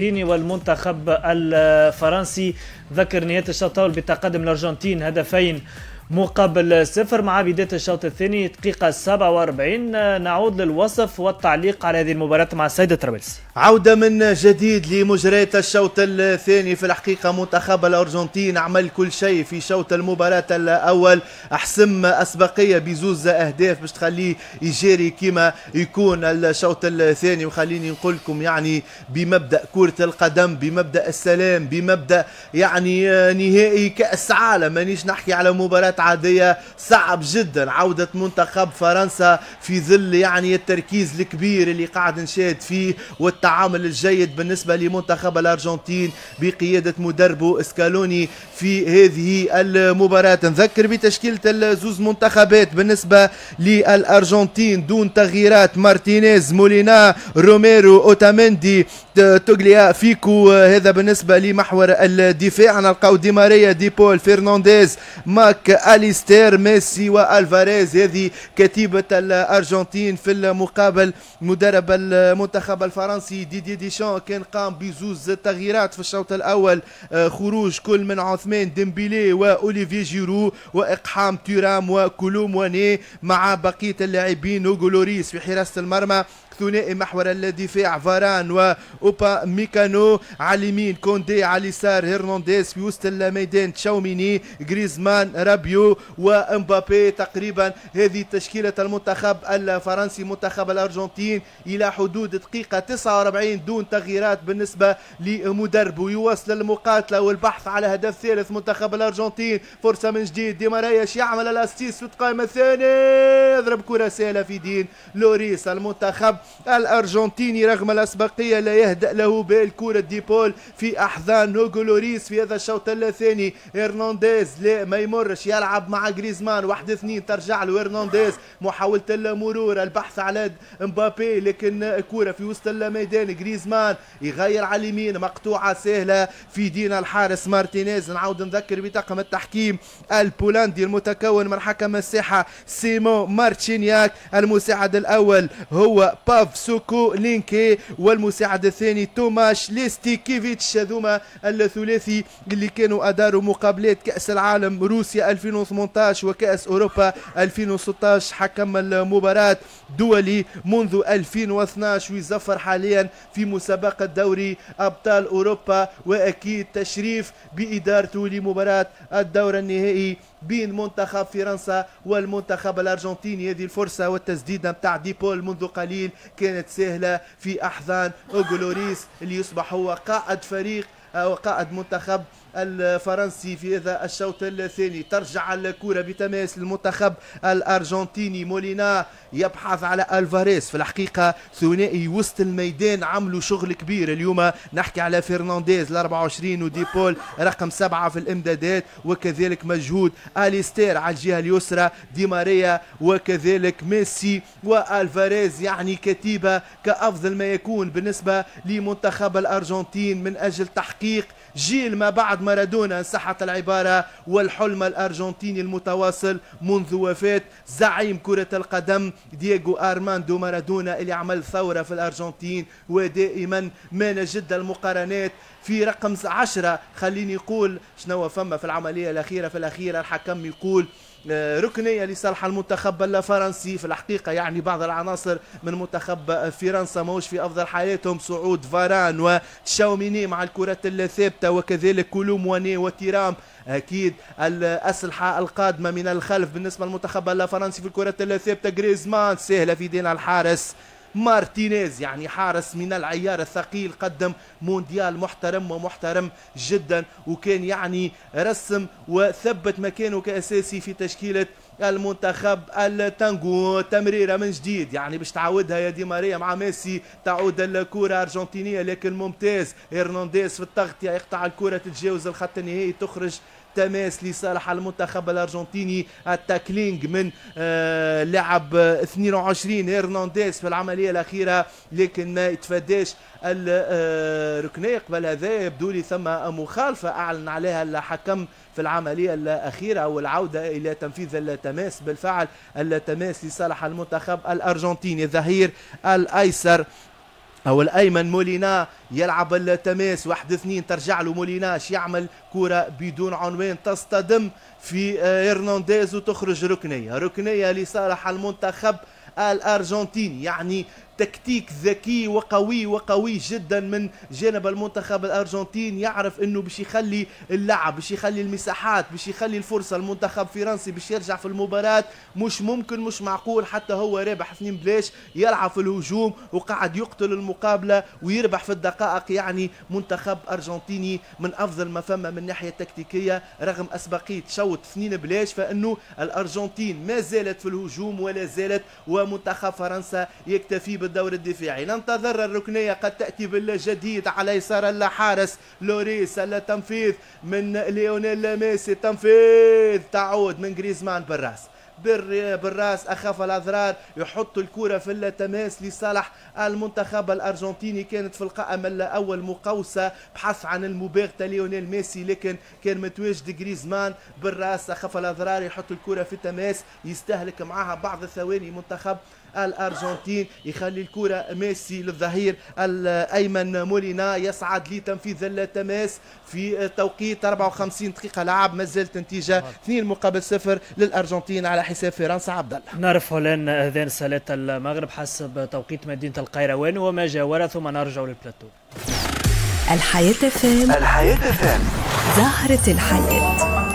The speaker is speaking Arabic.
الارجنتيني والمنتخب الفرنسي ذكر نهايه الشوط الاول بتقدم الارجنتين هدفين مقابل صفر مع بداية الشوط الثاني دقيقة 47 نعود للوصف والتعليق على هذه المباراة مع السيد ترابلس عودة من جديد لمجريات الشوط الثاني في الحقيقة منتخب الأرجنتين عمل كل شيء في شوط المباراة الأول أحسم أسبقية بزوز أهداف باش تخليه يجاري كما يكون الشوط الثاني وخليني نقول لكم يعني بمبدأ كرة القدم بمبدأ السلام بمبدأ يعني نهائي كأس عالم مانيش نحكي على مباراة عادية صعب جدا عودة منتخب فرنسا في ظل يعني التركيز الكبير اللي قاعد نشاهد فيه والتعامل الجيد بالنسبة لمنتخب الأرجنتين بقيادة مدربه اسكالوني في هذه المباراة نذكر بتشكيلة الزوز منتخبات بالنسبة للأرجنتين دون تغييرات مارتينيز مولينا روميرو أوتامندي توغليا فيكو هذا بالنسبة لمحور الدفاع نلقاو دي ماريا دي بول فرنانديز ماك اليستير ميسي والفاريز هذه كتيبه الارجنتين في المقابل مدرب المنتخب الفرنسي ديدي ديشان كان قام بزوز تغييرات في الشوط الاول آه، خروج كل من عثمان ديمبيلي واوليفي جيرو واقحام تيرام وني مع بقيه اللاعبين وغولوريس في حراسه المرمى الثنائي محور الدفاع فاران وأوبا ميكانو على اليمين كوندي على اليسار هرنانديز في وسط الميدان تشاوميني غريزمان رابيو وامبابي تقريبا هذه تشكيلة المنتخب الفرنسي منتخب الأرجنتين إلى حدود دقيقة 49 دون تغييرات بالنسبة لمدربه يواصل المقاتلة والبحث على هدف ثالث منتخب الأرجنتين فرصة من جديد ديمارايش يعمل الاستيس في القائمة الثانية يضرب كرة سهلة في دين لوريس المنتخب الارجنتيني رغم الاسبقيه لا يهدا له بالكره ديبول في احضان نوغولوريس لوريس في هذا الشوط الثاني هرنانديز لا ما يمرش يلعب مع غريزمان واحد اثنين ترجع له هرنانديز محاوله المرور البحث على مبابي لكن كره في وسط الميدان غريزمان يغير على اليمين مقطوعه سهله في دينا الحارس مارتينيز نعاود نذكر بطاقم التحكيم البولندي المتكون من حكم الساحه سيمو مارتشينياك المساعد الاول هو باف سوكو لينكي والمساعد الثاني توماش ليستيكيفيتش هذوما الثلاثي اللي كانوا اداروا مقابلات كاس العالم روسيا 2018 وكاس اوروبا 2016 حكم المباراه دولي منذ 2012 ويزفر حاليا في مسابقه دوري ابطال اوروبا واكيد تشريف بادارته لمباراه الدور النهائي بين منتخب فرنسا والمنتخب الارجنتيني هذه الفرصه والتسديده نتاع ديبول منذ قليل كانت سهلة في أحضان أوغلوريس ليصبح هو قائد فريق آه، وقائد منتخب الفرنسي في هذا الشوط الثاني ترجع الكرة بتماس المنتخب الأرجنتيني مولينا يبحث على ألفاريز في الحقيقة ثنائي وسط الميدان عملوا شغل كبير اليوم نحكي على فرنانديز ال 24 وديبول رقم سبعة في الإمدادات وكذلك مجهود أليستير على الجهة اليسرى دي ماريا وكذلك ميسي والفاريز يعني كتيبة كأفضل ما يكون بالنسبة لمنتخب الأرجنتين من أجل تحقيق جيل ما بعد مارادونا ان صحت العباره والحلم الارجنتيني المتواصل منذ وفاه زعيم كره القدم دييغو ارماندو مارادونا اللي عمل ثوره في الارجنتين ودائما ما نجد المقارنات في رقم 10 خليني نقول شنو فما في العمليه الاخيره في الاخيره الحكم يقول ركنية لصالح المنتخب الفرنسي في الحقيقة يعني بعض العناصر من منتخب فرنسا موش في أفضل حياتهم صعود فاران وتشاوميني مع الكرات الثابتة وكذلك كولومواني وتيرام اكيد الاسلحه القادمه من الخلف بالنسبه للمنتخب الفرنسي في الكرات الثابته جريزمان سهله في دين الحارس مارتينيز يعني حارس من العيار الثقيل قدم مونديال محترم ومحترم جدا وكان يعني رسم وثبت مكانه كأساسي في تشكيلة المنتخب التانغو تمريره من جديد يعني باش تعاودها يا دي ماريا مع ميسي تعود الكره ارجنتينيه لكن ممتاز هرنانديز في التغطيه يقطع الكره تتجاوز الخط النهائي تخرج التماس لصالح المنتخب الارجنتيني التاكلينج من آه، لاعب 22 هيرنانديز في العمليه الاخيره لكن ما يتفاداش الركنيه آه، قبل هذا يبدو لي ثم مخالفه اعلن عليها الحكم في العملية الأخيرة والعودة إلى تنفيذ التماس بالفعل التماس لصالح المنتخب الأرجنتيني الظهير الأيسر او الايمن مولينا يلعب التماس واحد اثنين ترجع له مولينا يعمل كرة بدون عنوان تصطدم في آه، هرنانديز وتخرج ركنية ركنية لصالح المنتخب الارجنتيني يعني تكتيك ذكي وقوي وقوي جدا من جانب المنتخب الارجنتيني يعرف انه باش يخلي اللعب باش يخلي المساحات باش يخلي الفرصه المنتخب الفرنسي باش يرجع في المباراه مش ممكن مش معقول حتى هو رابح اثنين بلاش يلعب في الهجوم وقاعد يقتل المقابله ويربح في الدقائق يعني منتخب ارجنتيني من افضل ما فما من ناحيه تكتيكيه رغم اسبقيه شوط اثنين بلاش فانه الارجنتين ما زالت في الهجوم ولا زالت ومنتخب فرنسا يكتفي الدور الدفاعي ننتظر الركنية قد تأتي بالجديد على يسار الحارس لوريس التنفيذ من ليونيل ميسي التنفيذ تعود من جريزمان بالراس بالراس اخاف الاضرار يحط الكره في التماس لصالح المنتخب الارجنتيني كانت في القائمه الاول مقوسه بحث عن المباغته ليونيل ميسي لكن كان متواجد جريزمان بالراس اخاف الاضرار يحط الكره في التماس يستهلك معها بعض الثواني منتخب الارجنتين يخلي الكره ميسي للظهير الايمن مولينا يصعد لتنفيذ التماس في توقيت 54 دقيقه لعب مازالت النتيجه 2 نعم. مقابل 0 للارجنتين على حساب فرنسا عبد الله نعرف الان اذان صلاه المغرب حسب توقيت مدينه القيروان وما جاور ثم نرجع للبلاتو الحياه فهم الحياه فهم زهره الحياه